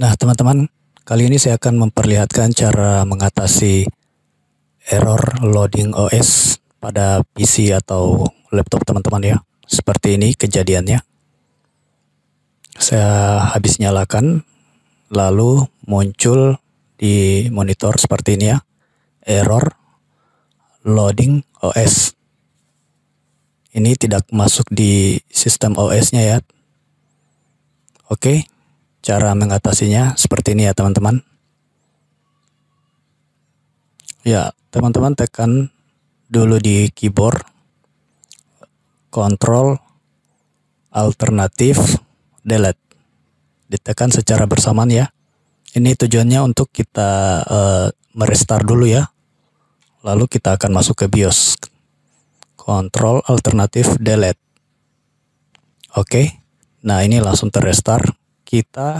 Nah, teman-teman, kali ini saya akan memperlihatkan cara mengatasi error loading OS pada PC atau laptop teman-teman ya. Seperti ini kejadiannya. Saya habis nyalakan, lalu muncul di monitor seperti ini ya. Error loading OS. Ini tidak masuk di sistem OS-nya ya. Oke. Cara mengatasinya seperti ini ya teman-teman. Ya, teman-teman tekan dulu di keyboard Control Alternatif Delete. Ditekan secara bersamaan ya. Ini tujuannya untuk kita uh, merestart dulu ya. Lalu kita akan masuk ke BIOS. Control Alternatif Delete. Oke. Okay. Nah, ini langsung terrestart kita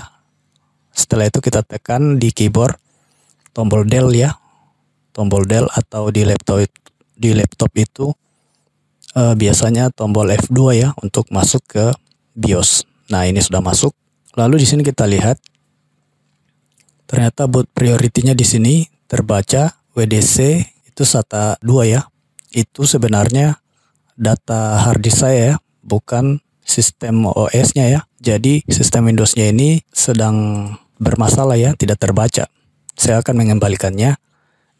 setelah itu kita tekan di keyboard tombol del ya tombol del atau di laptop di laptop itu eh, biasanya tombol F2 ya untuk masuk ke BIOS nah ini sudah masuk lalu di sini kita lihat ternyata boot prioritinya di sini terbaca WDC itu SATA 2 ya itu sebenarnya data hard disk saya ya bukan sistem OS-nya ya. Jadi sistem Windows-nya ini sedang bermasalah ya, tidak terbaca. Saya akan mengembalikannya.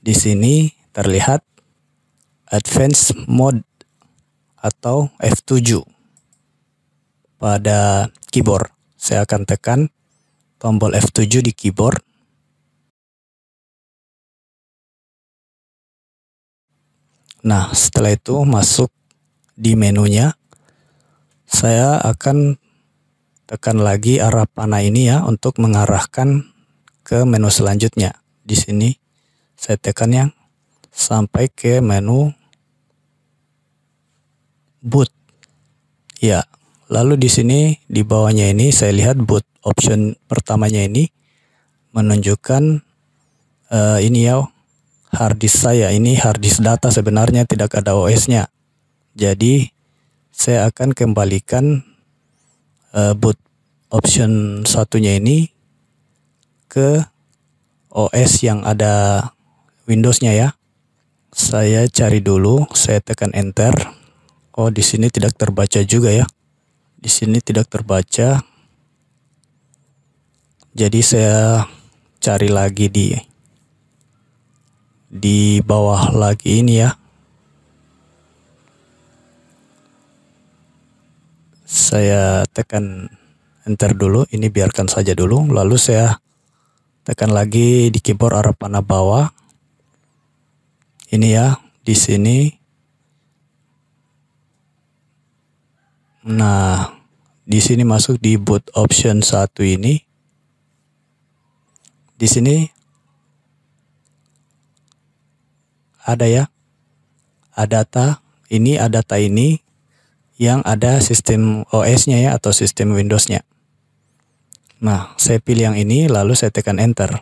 Di sini terlihat Advanced Mode atau F7 pada keyboard. Saya akan tekan tombol F7 di keyboard. Nah, setelah itu masuk di menunya saya akan tekan lagi arah panah ini ya untuk mengarahkan ke menu selanjutnya. Di sini saya tekan yang sampai ke menu boot. Ya, lalu di sini di bawahnya ini saya lihat boot option pertamanya ini menunjukkan uh, ini ya hard disk saya ini hard disk data sebenarnya tidak ada OS-nya. Jadi saya akan kembalikan uh, eh, boot option satunya ini ke OS yang ada Windowsnya ya. Saya cari dulu, saya tekan enter. Oh, di sini tidak terbaca juga ya. Di sini tidak terbaca. Jadi saya cari lagi di di bawah lagi ini ya. saya tekan enter dulu ini biarkan saja dulu lalu saya tekan lagi di keyboard arah panah bawah ini ya di sini nah di sini masuk di boot option satu ini di sini ada ya ada data ini ada data ini yang ada sistem OS-nya ya atau sistem Windows-nya. Nah, saya pilih yang ini lalu saya tekan enter.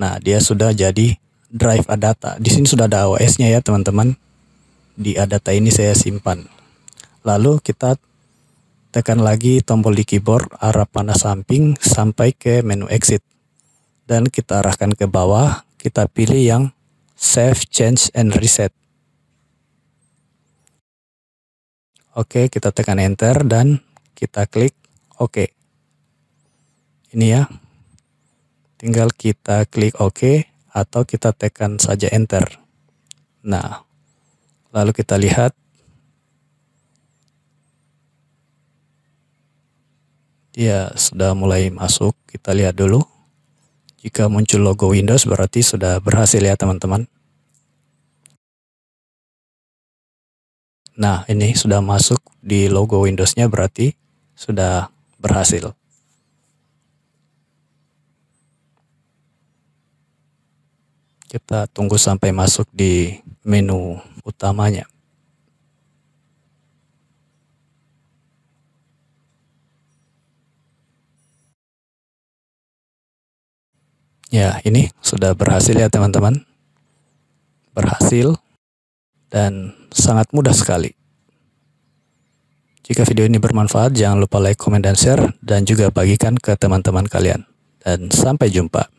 Nah, dia sudah jadi drive adata. Di sini sudah ada OS-nya ya, teman-teman. Di adata ini saya simpan. Lalu kita tekan lagi tombol di keyboard arah panah samping sampai ke menu exit. Dan kita arahkan ke bawah, kita pilih yang save, change, and reset. Oke, kita tekan enter dan kita klik Oke. Ini ya. Tinggal kita klik Oke atau kita tekan saja enter. Nah, lalu kita lihat Ya, sudah mulai masuk. Kita lihat dulu. Jika muncul logo Windows berarti sudah berhasil ya teman-teman. Nah, ini sudah masuk di logo Windows-nya berarti sudah berhasil. Kita tunggu sampai masuk di menu utamanya. Ya, ini sudah berhasil ya teman-teman. Berhasil dan sangat mudah sekali. Jika video ini bermanfaat, jangan lupa like, komen, dan share, dan juga bagikan ke teman-teman kalian. Dan sampai jumpa.